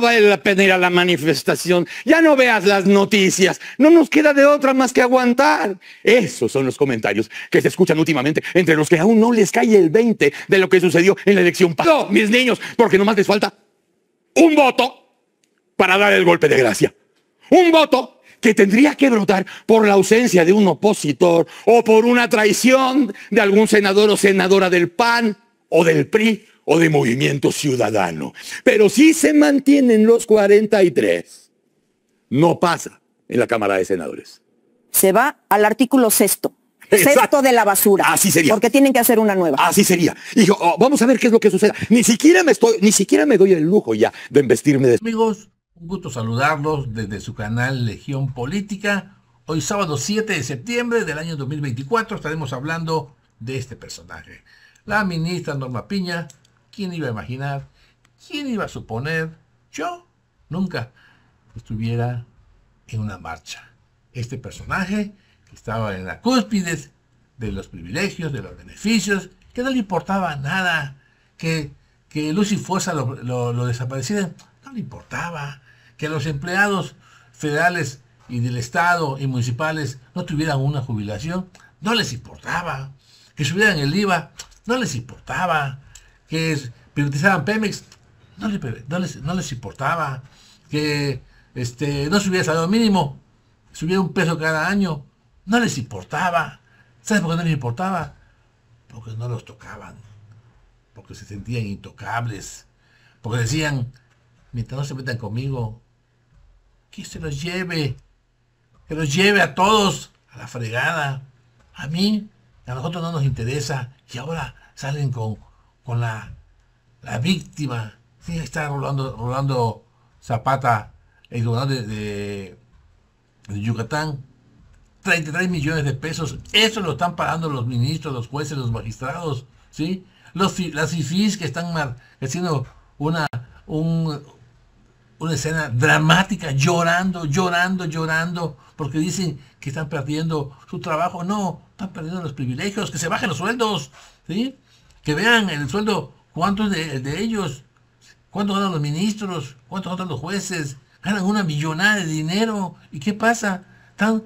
Va vale la a la manifestación, ya no veas las noticias, no nos queda de otra más que aguantar. Esos son los comentarios que se escuchan últimamente entre los que aún no les cae el 20 de lo que sucedió en la elección pasada. mis niños, porque nomás les falta un voto para dar el golpe de gracia. Un voto que tendría que brotar por la ausencia de un opositor o por una traición de algún senador o senadora del PAN o del PRI o de movimiento ciudadano. Pero si se mantienen los 43, no pasa en la Cámara de Senadores. Se va al artículo sexto. Sexto de la basura. Así sería. Porque tienen que hacer una nueva. Así sería. Hijo, oh, vamos a ver qué es lo que suceda. Ni siquiera me estoy, ni siquiera me doy el lujo ya de vestirme de. Amigos, un gusto saludarlos desde su canal Legión Política. Hoy sábado 7 de septiembre del año 2024 estaremos hablando de este personaje. La ministra Norma Piña ¿Quién iba a imaginar? ¿Quién iba a suponer? Yo nunca estuviera en una marcha. Este personaje que estaba en la cúspide de los privilegios, de los beneficios, que no le importaba nada, que, que Lucy Fosa lo, lo, desapareciera, no le importaba, que los empleados federales y del Estado y municipales no tuvieran una jubilación, no les importaba, que subieran el IVA, no les importaba, que privatizaban Pemex, no les, importaba, que este, no subiera el salario mínimo, subiera un peso cada año, no les importaba. ¿Sabes por qué no les importaba? Porque no los tocaban, porque se sentían intocables, porque decían, mientras no se metan conmigo, que se los lleve, que los lleve a todos a la fregada. A mí, a nosotros no nos interesa. Y ahora salen con con la, víctima. Sí, está Rolando, Zapata, el gobernador de, Yucatán. 33 millones de pesos. Eso lo están pagando los ministros, los jueces, los magistrados. ¿sí? Los, las IFIs que están haciendo una, una escena dramática, llorando, llorando, llorando, porque dicen que están perdiendo su trabajo. No, están perdiendo los privilegios, que se bajen los sueldos. ¿sí? vean vean el sueldo, cuántos de, ellos, cuántos ganan los ministros, cuántos ganan los jueces, ganan una millonada de dinero. ¿Y qué pasa? Están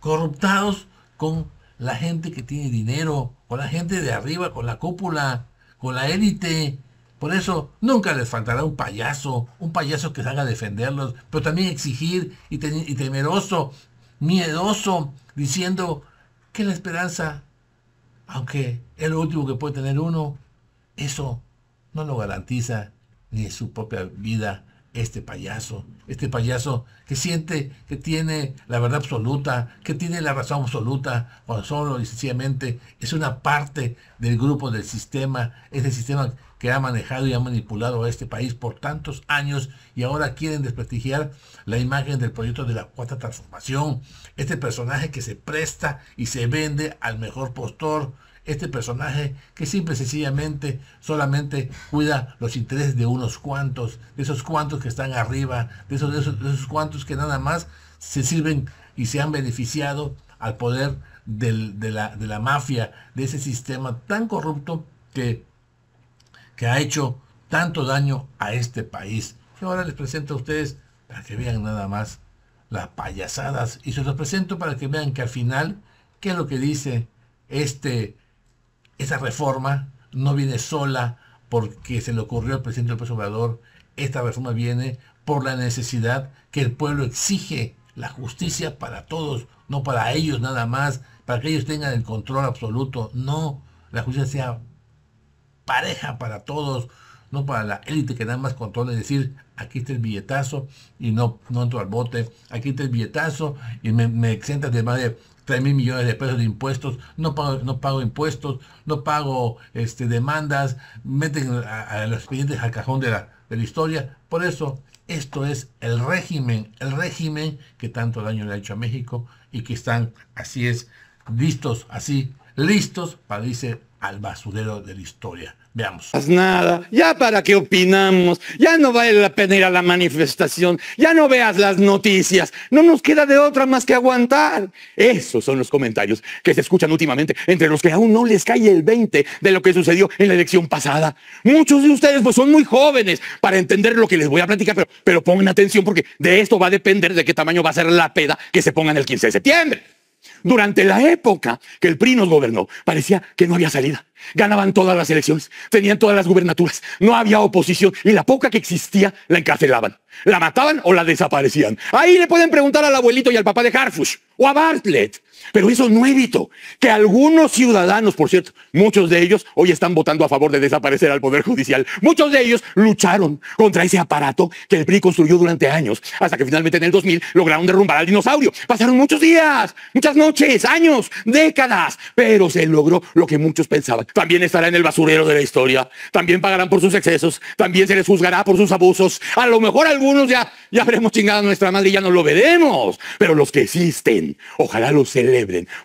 corruptados con la gente que tiene dinero, con la gente de arriba, con la cúpula, con la élite. Por eso nunca les faltará un payaso, un payaso que salga a defenderlos, pero también exigir y, temeroso, miedoso, diciendo que la esperanza aunque es lo último que puede tener uno, eso no lo garantiza ni en su propia vida este payaso, este payaso que siente que tiene la verdad absoluta, que tiene la razón absoluta, cuando solo y sencillamente es una parte del grupo, del sistema, es el sistema que ha manejado y ha manipulado a este país por tantos años y ahora quieren desprestigiar la imagen del proyecto de la cuarta transformación. Este personaje que se presta y se vende al mejor postor. Este personaje que simple sencillamente solamente cuida los intereses de unos cuantos, de esos cuantos que están arriba, de esos, cuantos que nada más se sirven y se han beneficiado al poder de, la, de la mafia, de ese sistema tan corrupto que que ha hecho tanto daño a este país. Y ahora les presento a ustedes para que vean nada más las payasadas y se los presento para que vean que al final, ¿qué es lo que dice este, esa reforma? No viene sola porque se le ocurrió al presidente López Obrador, esta reforma viene por la necesidad que el pueblo exige la justicia para todos, no para ellos nada más, para que ellos tengan el control absoluto. No, la justicia sea pareja para todos, no para la élite que da más controla, es decir, aquí está el billetazo y no, no entro al bote, aquí está el billetazo y me, me de más de 3 mil millones de pesos de impuestos, no pago, no pago impuestos, no pago este, demandas, meten a, los expedientes al cajón de la, de la historia. Por eso, esto es el régimen, el régimen que tanto daño le ha hecho a México y que están, así es, listos, así, listos para, dice, al basurero de la historia. Veamos. Nada, ya para qué opinamos, ya no vale la pena ir a la manifestación, ya no veas las noticias, no nos queda de otra más que aguantar. Esos son los comentarios que se escuchan últimamente entre los que aún no les cae el 20 de lo que sucedió en la elección pasada. Muchos de ustedes pues son muy jóvenes para entender lo que les voy a platicar, pero, pero pongan atención porque de esto va a depender de qué tamaño va a ser la peda que se pongan el 15 de septiembre. Durante la época que el PRI nos gobernó, parecía que no había salida. Ganaban todas las elecciones, tenían todas las gubernaturas, no había oposición y la poca que existía la encarcelaban, la mataban o la desaparecían. Ahí le pueden preguntar al abuelito y al papá de Harfush o a Bartlett. Pero eso no evitó que algunos ciudadanos, por cierto, muchos de ellos hoy están votando a favor de desaparecer al Poder Judicial, muchos de ellos lucharon contra ese aparato que el PRI construyó durante años, hasta que finalmente en el 2000 lograron derrumbar al dinosaurio. Pasaron muchos días, muchas noches, años, décadas, pero se logró lo que muchos pensaban. También estará en el basurero de la historia, también pagarán por sus excesos, también se les juzgará por sus abusos. A lo mejor algunos ya, ya habremos chingado a nuestra madre y ya no lo veremos, pero los que existen, ojalá los seres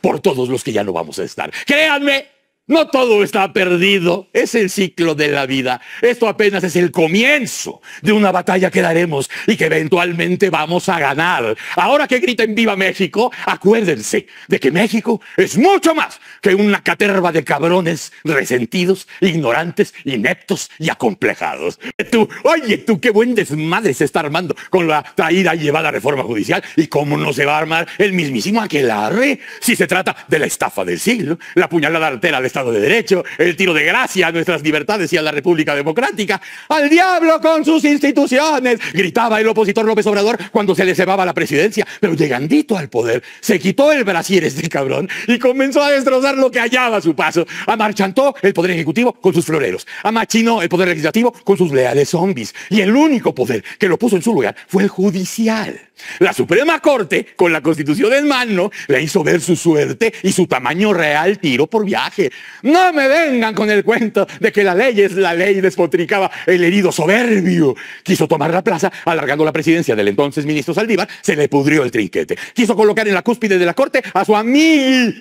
por todos los que ya no vamos a estar. Créanme, no todo está perdido, es el ciclo de la vida. Esto apenas es el comienzo de una batalla que daremos y que eventualmente vamos a ganar. Ahora que griten viva México, acuérdense de que México es mucho más que una caterva de cabrones resentidos, ignorantes, ineptos y acomplejados. Tú, oye tú, qué buen desmadre se está armando con la traída y llevada reforma judicial y cómo no se va a armar el mismísimo aquelarre si se trata de la estafa del siglo, la puñalada artera de esta de Derecho, el tiro de gracia a nuestras libertades y a la República Democrática. ¡Al diablo con sus instituciones! Gritaba el opositor López Obrador cuando se le cebaba la presidencia. Pero llegandito al poder, se quitó el brasier este cabrón y comenzó a destrozar lo que hallaba a su paso. Amarchantó el poder ejecutivo con sus floreros. Amachinó el poder legislativo con sus leales zombies. Y el único poder que lo puso en su lugar fue el judicial. La Suprema Corte, con la Constitución en mano, le hizo ver su suerte y su tamaño real tiro por viaje. No me vengan con el cuento de que la ley es la ley, despotricaba el herido soberbio. Quiso tomar la plaza, alargando la presidencia del entonces ministro Saldívar, se le pudrió el trinquete. Quiso colocar en la cúspide de la Corte a su amiga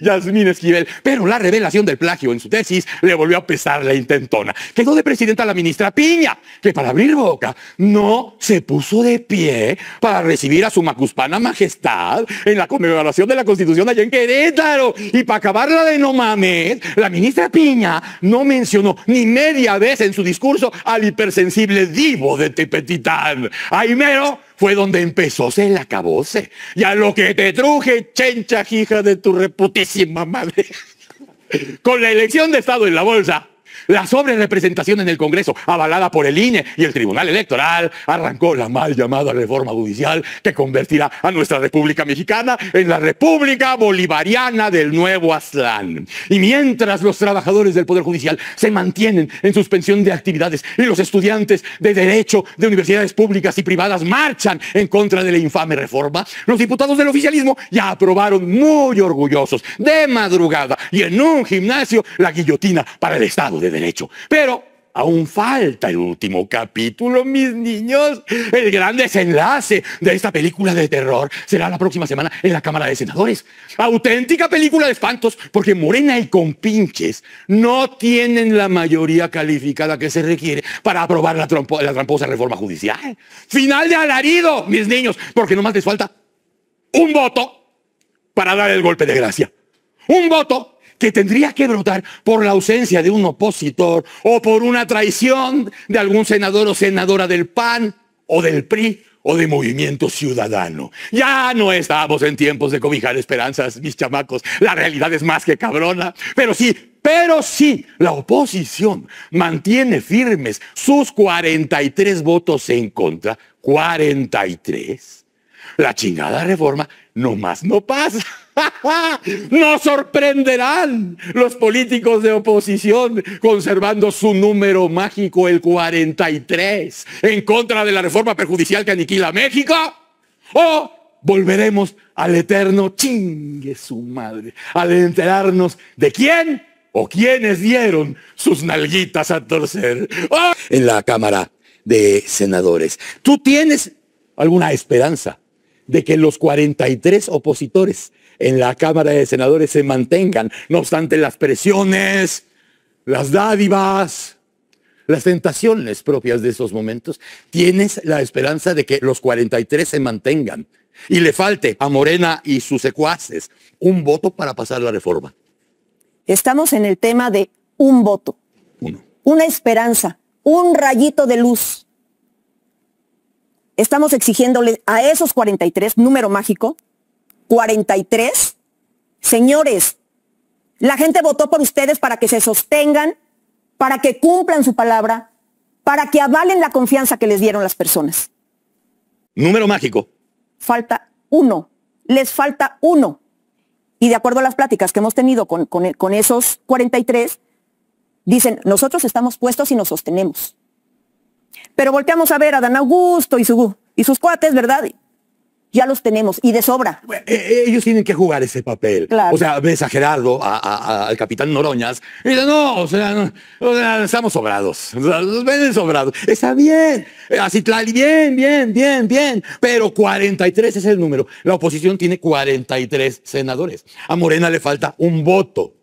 Yasmín Esquivel, pero la revelación del plagio en su tesis le volvió a pesar la intentona. Quedó de presidenta la ministra Piña, que para abrir boca no se puso de pie para recibir a su macuspana majestad en la conmemoración de la Constitución allá en Querétaro. Y para acabarla de no mames, la ministra Piña no mencionó ni media vez en su discurso al hipersensible divo de Tepetitán. Ahí mero fue donde empezó se la acabóse. Y a lo que te truje, chencha hija de tu reputísima madre. Con la elección de Estado en la bolsa, la sobrerepresentación en el Congreso, avalada por el INE y el Tribunal Electoral, arrancó la mal llamada reforma judicial que convertirá a nuestra República Mexicana en la República Bolivariana del Nuevo Aztlán. Y mientras los trabajadores del Poder Judicial se mantienen en suspensión de actividades y los estudiantes de Derecho de universidades públicas y privadas marchan en contra de la infame reforma, los diputados del oficialismo ya aprobaron muy orgullosos, de madrugada y en un gimnasio, la guillotina para el Estado de Derecho derecho. Pero aún falta el último capítulo, mis niños. El gran desenlace de esta película de terror será la próxima semana en la Cámara de Senadores. Auténtica película de espantos, porque Morena y compinches no tienen la mayoría calificada que se requiere para aprobar la, la tramposa reforma judicial. Final de alarido, mis niños, porque nomás les falta un voto para dar el golpe de gracia. Un voto que tendría que brotar por la ausencia de un opositor o por una traición de algún senador o senadora del PAN o del PRI o de movimiento ciudadano. Ya no estamos en tiempos de cobijar esperanzas, mis chamacos. La realidad es más que cabrona. Pero sí, pero sí, la oposición mantiene firmes sus 43 votos en contra. 43. La chingada reforma nomás no pasa. ¿No sorprenderán los políticos de oposición conservando su número mágico, el 43, en contra de la reforma perjudicial que aniquila México. O volveremos al eterno chingue su madre, al enterarnos de quién o quiénes dieron sus nalguitas a torcer. ¡Ah! En la Cámara de Senadores. ¿Tú tienes alguna esperanza de que los 43 opositores en la Cámara de Senadores se mantengan, no obstante las presiones, las dádivas, las tentaciones propias de esos momentos, tienes la esperanza de que los 43 se mantengan y le falte a Morena y sus secuaces un voto para pasar la reforma. Estamos en el tema de un voto. Una esperanza, un rayito de luz. Estamos exigiéndole a esos 43, número mágico, 43. Señores, la gente votó por ustedes para que se sostengan, para que cumplan su palabra, para que avalen la confianza que les dieron las personas. Número mágico. Falta uno. Les falta uno. Y de acuerdo a las pláticas que hemos tenido con, con, con esos 43, dicen, nosotros estamos puestos y nos sostenemos. Pero volteamos a ver a Dan Augusto y, su, y sus cuates, ¿verdad? ya los tenemos y de sobra. Eh, eh, ellos tienen que jugar ese papel. O sea, exagerarlo al capitán Noroñas, y dice, no, o sea, estamos sobrados, Los ven sobrados. Está bien, eh, así bien, bien, bien, bien, pero 43 es el número. La oposición tiene 43 senadores. A Morena le falta un voto.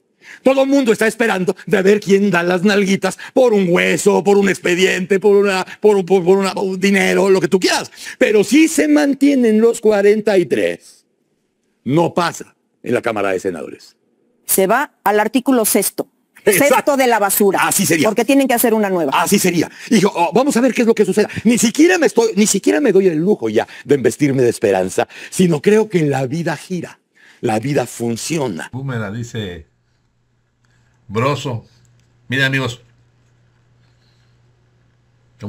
Todo el mundo está esperando de ver quién da las nalguitas por un hueso, por un expediente, por, una, por, un dinero, lo que tú quieras. Pero si se mantienen los 43, no pasa en la Cámara de Senadores. Se va al artículo sexto. Sexto de la basura. Así sería. Porque tienen que hacer una nueva. Así sería. Hijo, oh, vamos a ver qué es lo que sucede. Ni siquiera me estoy, ni siquiera me doy el lujo ya de vestirme de esperanza, sino creo que la vida gira, la vida funciona. la dice, Broso. Miren amigos,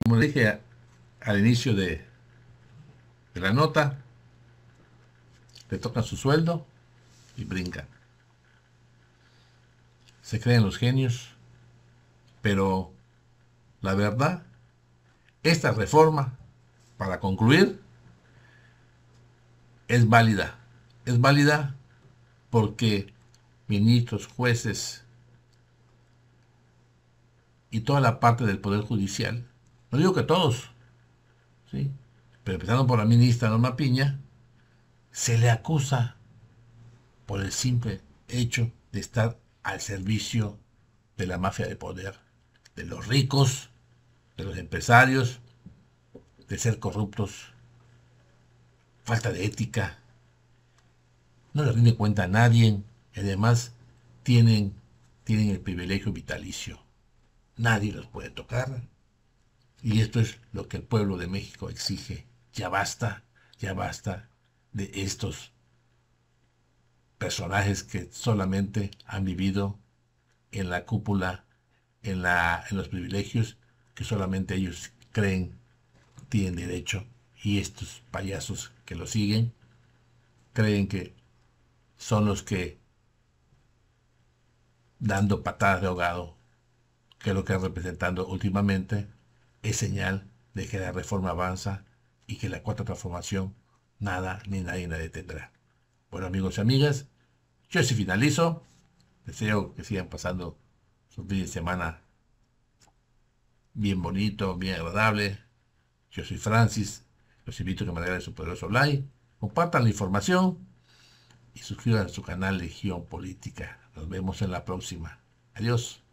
como dije al inicio de, de la nota, le tocan su sueldo y brincan. Se creen los genios, pero la verdad, esta reforma, para concluir, es válida. Es válida porque ministros, jueces, y toda la parte del Poder Judicial, no digo que todos, ¿sí? pero empezando por la ministra Norma Piña, se le acusa por el simple hecho de estar al servicio de la mafia de poder, de los ricos, de los empresarios, de ser corruptos, falta de ética, no le rinde cuenta a nadie, y además tienen, tienen el privilegio vitalicio. Nadie los puede tocar. Y esto es lo que el pueblo de México exige. Ya basta, ya basta de estos personajes que solamente han vivido en la cúpula, en, los privilegios que solamente ellos creen tienen derecho. Y estos payasos que lo siguen creen que son los que dando patadas de ahogado que lo que han representando últimamente es señal de que la reforma avanza y que la cuarta transformación nada ni nadie la detendrá. Bueno amigos y amigas, yo sí finalizo. Deseo que sigan pasando su fin de semana bien bonito, bien agradable. Yo soy Francis. Los invito a que me regalen su poderoso like. Compartan la información y suscriban a su canal Legión Política. Nos vemos en la próxima. Adiós.